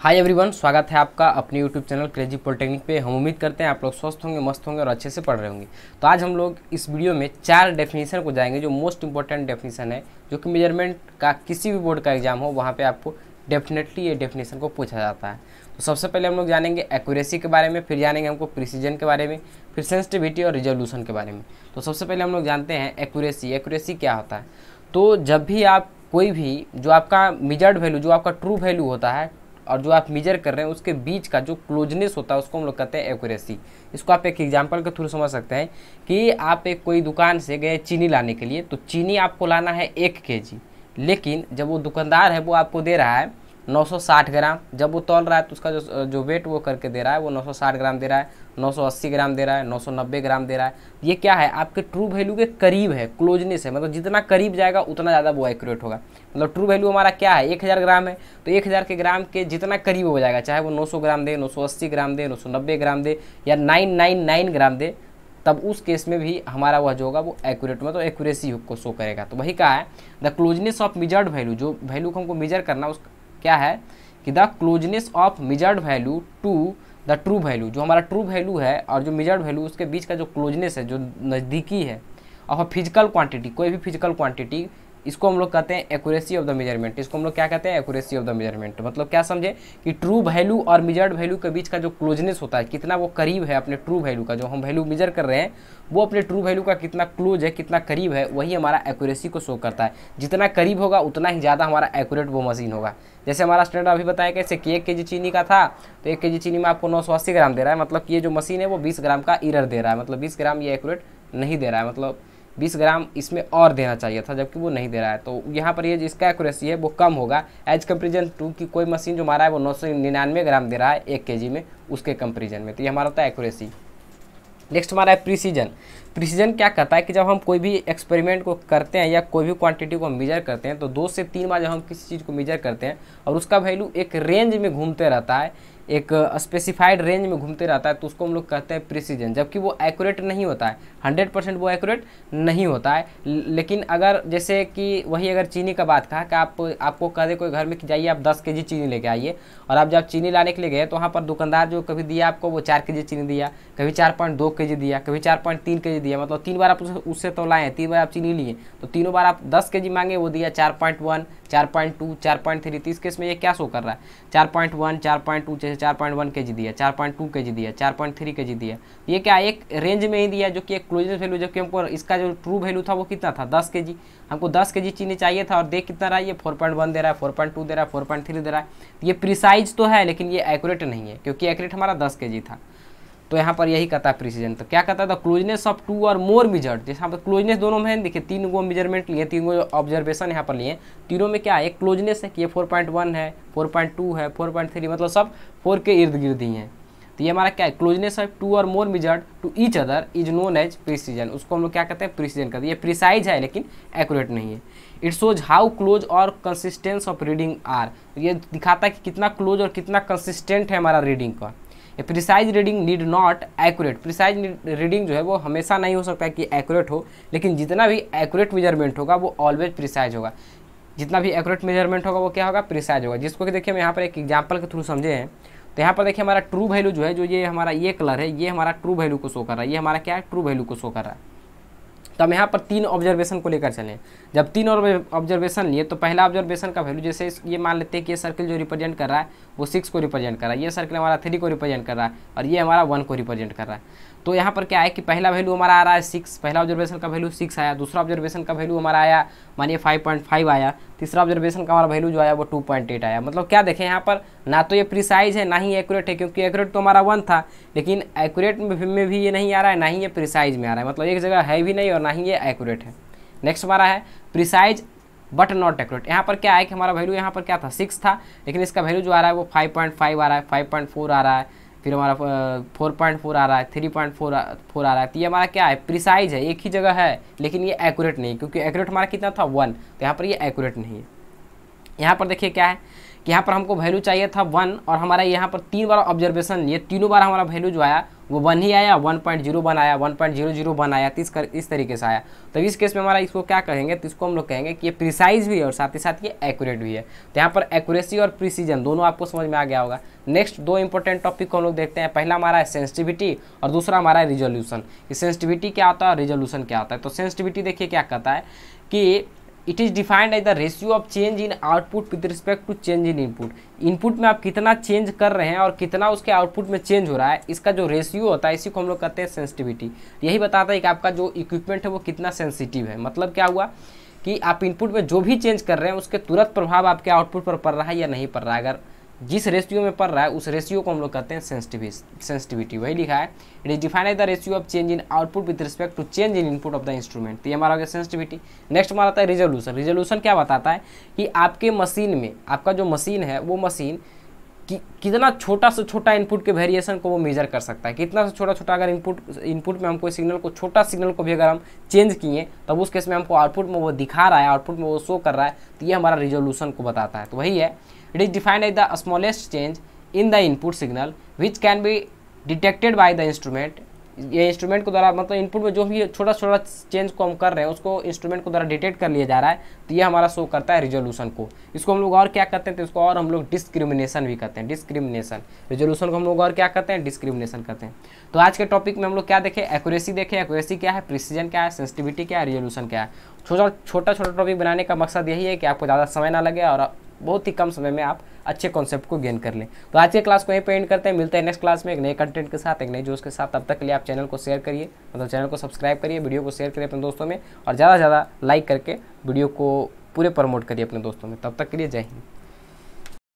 hi everyone स्वागत है आपका अपने यूट्यूब चैनल क्रेजी पॉलिटेक्निक पे हम उम्मीद करते हैं आप लोग स्वस्थ होंगे मस्त होंगे और अच्छे से पढ़ रहे होंगे तो आज हम लोग इस वीडियो में चार डेफिनेशन को जाएंगे जो मोस्ट इंपॉर्टेंट डेफिनेशन है जो कि मेजरमेंट का किसी भी बोर्ड का एग्जाम हो वहाँ पर आपको डेफिनेटली ये डेफिनेशन को पूछा जाता है तो सबसे पहले हम लोग जानेंगे एक्यूरेसी के बारे में फिर जानेंगे हमको प्रिसीजन के बारे में फिर सेंसिटिविटी और रिजोल्यूशन के बारे में तो सबसे पहले हम लोग जानते हैं एक्यूरेसी एक्यूरेसी क्या होता है तो जब भी आप कोई भी जो आपका मिजर्ड वैल्यू जो आपका ट्रू वैल्यू होता है और जो आप मेजर कर रहे हैं उसके बीच का जो क्लोजनेस होता है उसको हम लोग कहते हैं एक्यूरेसी इसको आप एक एग्जाम्पल के थ्रू समझ सकते हैं कि आप एक कोई दुकान से गए चीनी लाने के लिए तो चीनी आपको लाना है एक के लेकिन जब वो दुकानदार है वो आपको दे रहा है 960 ग्राम जब वो तौल रहा है तो उसका जो जो वेट वो करके दे रहा है वो 960 ग्राम दे रहा है 980 ग्राम दे रहा है 990 ग्राम दे रहा है ये क्या है आपके ट्रू वैल्यू के करीब है क्लोजनेस है मतलब जितना करीब जाएगा उतना ज़्यादा वो एक्यूरेट होगा मतलब ट्रू वैल्यू हमारा क्या है 1000 ग्राम है तो 1000 के ग्राम के जितना करीब हो जाएगा चाहे वो 900 ग्राम दे 980 ग्राम दे 990 ग्राम दे या 999 ग्राम दे तब उस केस में भी हमारा वह जो होगा वो एक्यूरेट मतलब एक्यूरेसी को शो करेगा तो वही कहा है the closeness of measured value जो वैल्यू को हमको मेजर करना उस क्या है कि the closeness of measured value to the true value जो हमारा ट्रू वैल्यू है और जो मेजर्ड वैल्यू उसके बीच का जो क्लोजनेस है जो नज़दीकी है और फिजिकल क्वांटिटी कोई भी फिजिकल क्वांटिटी इसको हम लोग कहते हैं एक्यूरेसी ऑफ द मेजरमेंट इसको हम लोग क्या कहते हैं एक्यूरेसी ऑफ द मेजरमेंट मतलब क्या समझे कि ट्रू वैल्यू और मेजर्ड वैल्यू के बीच का जो क्लोजनेस होता है कितना वो करीब है अपने ट्रू वैल्यू का जो हम वैल्यू मेजर कर रहे हैं वो अपने ट्रू वैल्यू का कितना क्लोज है कितना करीब है वही हमारा एक्यूरेसी को शो करता है जितना करीब होगा उतना ही ज़्यादा हमारा एक्यूरेट वो मशीन होगा जैसे हमारा स्टैंडर्ड अभी बताया कैसे कि एक के चीनी का था तो एक के चीनी में आपको नौ ग्राम दे रहा है मतलब कि ये जो मशीन है वो बीस ग्राम का इरर दे रहा है मतलब बीस ग्राम ये एक्यूरेट नहीं दे रहा है मतलब बीस ग्राम इसमें और देना चाहिए था जबकि वो नहीं दे रहा है तो यहाँ पर ये यह जिसका एक्यूरेसी है वो कम होगा एज कंपेरिजन टू की कोई मशीन जो हमारा है वो नौ सौ निन्यानवे ग्राम दे रहा है एक के जी में उसके कंपेरिजन में तो ये हमारा होता है एक्यूरेसी नेक्स्ट हमारा है प्रिसीजन प्रिसीजन क्या कहता है कि जब हम कोई भी एक्सपेरिमेंट को करते हैं या कोई भी क्वांटिटी को हम मेजर करते हैं तो दो से तीन बार जब हम किसी चीज़ को मेजर करते हैं और उसका वैल्यू एक रेंज में घूमते रहता है एक स्पेसिफाइड रेंज में घूमते रहता है तो उसको हम लोग कहते हैं प्रिसीजन जबकि वो एक्यूरेट नहीं होता है हंड्रेड परसेंट वो एक्यूरेट नहीं होता है लेकिन अगर जैसे कि वही अगर चीनी का बात कहा कि आप आपको कह दे कोई घर में जाइए आप दस के जी चीनी लेके आइए और आप जब चीनी लाने के लिए गए तो वहाँ पर दुकानदार जो कभी दिया आपको वो चार के चीनी दिया कभी चार पॉइंट दो के जी दिया कभी चार पॉइंट तीन के जी दिया मतलब तीन बार आप उससे तो लाएँ तीन बार आप चीनी लिए तो तीनों बार आप दस के जी मांगे वो दिया चार पॉइंट वन चार पॉइंट टू चार पॉइंट थ्री तो इस केस में ये क्या शो कर रहा है चार पॉइंट वन चार पॉइंट टू जैसे चार पॉइंट वन के जी दिया चार पॉइंट टू के जी दिया चार पॉइंट थ्री के जी दिया ये क्या एक रेंज में ही दिया जो कि एक क्लोजेस्ट वैल्यू जबकि हमको इसका जो ट्रू वैल्यू था वो कितना था दस के जी हमको दस के जी चीनी चाहिए था और देख कितना रहा है ये फोर पॉइंट वन दे रहा है फोर पॉइंट टू दे रहा है फोर पॉइंट थ्री दे रहा है ये प्रिसाइज तो है लेकिन ये एक्यूरेट नहीं है क्योंकि एक्यूरेट हमारा दस के जी था तो यहाँ पर यही कहता है प्रिसीजन तो क्या कहता था closeness of two or more measured जैसे यहाँ पर क्लोजनेस दोनों में देखिए तीन गो मेजरमेंट लिए तीन गो ऑब्जर्वेशन यहाँ पर लिए तीनों में क्या है एक क्लोजनेस है कि ये फोर पॉइंट वन है फोर पॉइंट टू है फोर पॉइंट थ्री मतलब सब फोर के इर्द गिर्द ही हैं तो ये हमारा क्या है closeness of two or more measured to each other is known as precision उसको हम लोग क्या कहते हैं प्रिसीजन कहते हैं ये प्रिसाइज है लेकिन एक्यूरेट नहीं है इट शोज हाउ क्लोज और कंसिस्टेंस ऑफ रीडिंग आर ये दिखाता है कि कितना क्लोज और कितना कंसिस्टेंट है हमारा रीडिंग का precise reading need not accurate precise reading जो है वो हमेशा नहीं हो सकता है कि एक्यूरेट हो लेकिन जितना भी एक्यूरेट मेजरमेंट होगा वो ऑलवेज प्रिसाइज होगा जितना भी एक्यूरेट मेजरमेंट होगा वो क्या होगा प्रिसाइज होगा जिसको कि देखिए हम यहाँ पर एक एग्जाम्पल के थ्रू समझे हैं तो यहाँ पर देखिए हमारा ट्रू वैल्यू जो है जो ये हमारा ये कलर है ये हमारा ट्रू वैल्यू को शो कर रहा है ये हमारा क्या है ट्रू वैल्यू को शो कर रहा है तो हम यहाँ पर तीन ऑब्जर्वेशन को लेकर चलें जब तीन और ऑब्जर्वेशन लिए तो पहला ऑब्जर्वेशन का वैल्यू जैसे ये मान लेते हैं कि ये सर्किल जो रिप्रेजेंट कर रहा है वो सिक्स को रिप्रेजेंट कर रहा है ये सर्किल हमारा थ्री को रिप्रेजेंट कर रहा है और ये हमारा वन को रिप्रेजेंट कर रहा है तो यहाँ पर क्या है कि पहला वैल्यू हमारा आ रहा है सिक्स पहला ऑब्जर्वेशन का वैल्यू सिक्स आया दूसरा ऑब्जर्वेशन का वैल्यू हमारा आया मानिए फाइव पॉइंट फाइव आया तीसरा ऑब्जर्वेशन का हमारा वैल्यू जो आया वो टू पॉइंट एट आया मतलब क्या देखें यहाँ पर ना तो ये प्रिसाइज है ना ही एक्यूरेट है क्योंकि एक्यूरेट तो हमारा वन था लेकिन एक्यूरेट में भी ये नहीं आ रहा है ना ही ये प्रिसाइज में आ रहा है मतलब एक जगह है भी नहीं और ना ही ये एक्यूरेट है नेक्स्ट हमारा है प्रिसाइज बट नॉट एक्यूरेट यहाँ पर क्या है कि हमारा वैल्यू यहाँ पर क्या था सिक्स था लेकिन इसका वैल्यू जो आ रहा है वो फाइव पॉइंट फाइव आ रहा है फाइव पॉइंट फोर आ रहा है फिर हमारा फोर पॉइंट फोर आ रहा है थ्री पॉइंट फोर फोर आ रहा है तो ये हमारा क्या है प्रिसाइज है एक ही जगह है लेकिन ये एक्यूरेट नहीं क्योंकि एक्यूरेट हमारा कितना था वन तो यहाँ पर ये एक्यूरेट नहीं है यहाँ पर देखिए क्या है कि यहाँ पर हमको वैल्यू चाहिए था वन और हमारा यहाँ पर तीन बार ऑब्जर्वेशन ये तीनों बार हमारा वैल्यू जो आया वो वन ही आया वन पॉइंट जीरो वन आया one point zero zero one आया तीस कर इस तरीके से आया तो इस केस में हमारा इसको क्या कहेंगे तो इसको हम लोग कहेंगे कि ये प्रिसाइज भी है और साथ ही साथ ये एक्यूरेट भी है तो यहाँ पर एक्यूरेसी और प्रिसीजन दोनों आपको समझ में आ गया होगा नेक्स्ट दो इंपॉर्टेंट टॉपिक को हम लोग देखते हैं पहला हमारा है सेंसिटिविटी और दूसरा हमारा है रिजोल्यूशन सेंसिटिविटी क्या होता है और रिजोल्यूशन क्या होता है तो सेंसिटिविटी देखिए क्या कहता है कि it is defined as the ratio of change in output with respect to change in input input में आप कितना चेंज कर रहे हैं और कितना उसके आउटपुट में चेंज हो रहा है इसका जो रेशियो होता है इसी को हम लोग कहते हैं सेंसिटिविटी यही बताता है कि आपका जो इक्विपमेंट है वो कितना सेंसिटिव है मतलब क्या हुआ कि आप इनपुट में जो भी चेंज कर रहे हैं उसके तुरंत प्रभाव आपके आउटपुट पर पड़ रहा है या नहीं पड़ रहा है अगर जिस रेशियो में पड़ रहा है उस रेशियो को हम लोग कहते हैं सेंसिटिविटी सेंसिटिविटी वही लिखा है it is define the ratio of change in output with respect to change in input of the instrument तो ये हमारा हो गया सेंसिटिविटी नेक्स्ट हमारा आता है रिजोल्यूशन रिजोल्यूशन क्या बताता है कि आपके मशीन में आपका जो मशीन है वो मशीन कि, कितना छोटा से छोटा इनपुट के वेरिएशन को वो मेजर कर सकता है कितना से छोटा छोटा अगर इनपुट इनपुट में हम कोई सिग्नल को छोटा सिग्नल को भी अगर हम चेंज किए तब उस केस में हमको आउटपुट में वो दिखा रहा है आउटपुट में वो शो कर रहा है तो ये हमारा रिजोल्यूशन को बताता है तो वही है it is defined as the smallest change in the input signal which can be detected by the instrument ये इंस्ट्रूमेंट के द्वारा मतलब इनपुट में जो भी छोटा छोटा चेंज को हम कर रहे हैं उसको इंस्ट्रूमेंट को द्वारा डिटेक्ट कर लिया जा रहा है तो ये हमारा शो करता है रिजोल्यूशन को इसको हम लोग और क्या कहते हैं तो इसको और हम लोग डिस्क्रिमिनेशन भी कहते हैं डिस्क्रिमिनेशन रिजोल्यूशन को हम लोग और क्या कहते हैं डिस्क्रिमिनेशन कहते हैं तो आज के टॉपिक में हम लोग क्या देखें एक्यूरेसी देखें एक्यूरेसी क्या है प्रिसीजन क्या है सेंसिटिविटी क्या है रिजोल्यूशन क्या है छोटा छोटा छोटा टॉपिक बनाने का मकसद यही है कि आपको ज़्यादा समय ना लगे और बहुत ही कम समय में आप अच्छे कॉन्सेप्ट को गेन कर लें तो आज के क्लास को यहीं पर एंड करते हैं मिलते हैं नेक्स्ट क्लास में एक नए कंटेंट के साथ एक नए जोश के साथ तब तक के लिए आप चैनल को शेयर करिए मतलब चैनल को सब्सक्राइब करिए वीडियो को शेयर करिए अपने दोस्तों में और ज़्यादा से ज़्यादा लाइक करके वीडियो को पूरे प्रमोट करिए अपने दोस्तों में तब तक के लिए जय हिंद